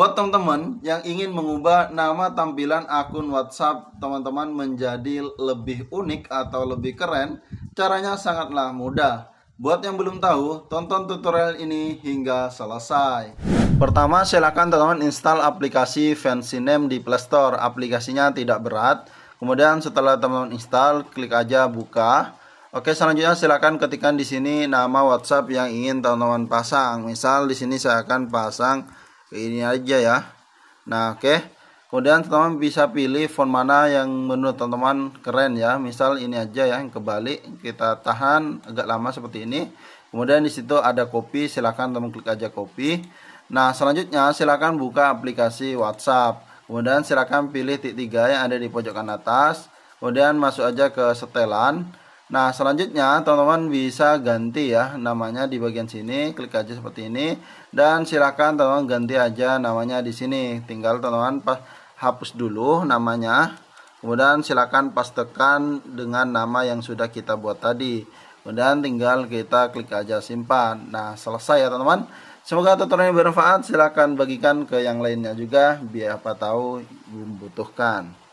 Buat teman-teman yang ingin mengubah nama tampilan akun WhatsApp teman-teman menjadi lebih unik atau lebih keren, caranya sangatlah mudah. Buat yang belum tahu, tonton tutorial ini hingga selesai. Pertama, silakan teman-teman install aplikasi Fancy Name di Play Store. Aplikasinya tidak berat. Kemudian setelah teman-teman install, klik aja buka. Oke, selanjutnya silakan ketikkan di sini nama WhatsApp yang ingin teman-teman pasang. Misal di sini saya akan pasang ini aja ya nah oke okay. kemudian teman-teman bisa pilih font mana yang menurut teman-teman keren ya misal ini aja ya yang kebalik kita tahan agak lama seperti ini kemudian disitu ada copy silahkan teman klik aja copy nah selanjutnya silahkan buka aplikasi WhatsApp kemudian silahkan pilih titik tiga yang ada di pojok kanan atas kemudian masuk aja ke setelan Nah, selanjutnya teman-teman bisa ganti ya namanya di bagian sini, klik aja seperti ini dan silakan teman-teman ganti aja namanya di sini. Tinggal teman-teman hapus dulu namanya. Kemudian silakan pastekan dengan nama yang sudah kita buat tadi. Kemudian tinggal kita klik aja simpan. Nah, selesai ya teman-teman. Semoga tutorial ini bermanfaat. Silakan bagikan ke yang lainnya juga biar apa tahu membutuhkan.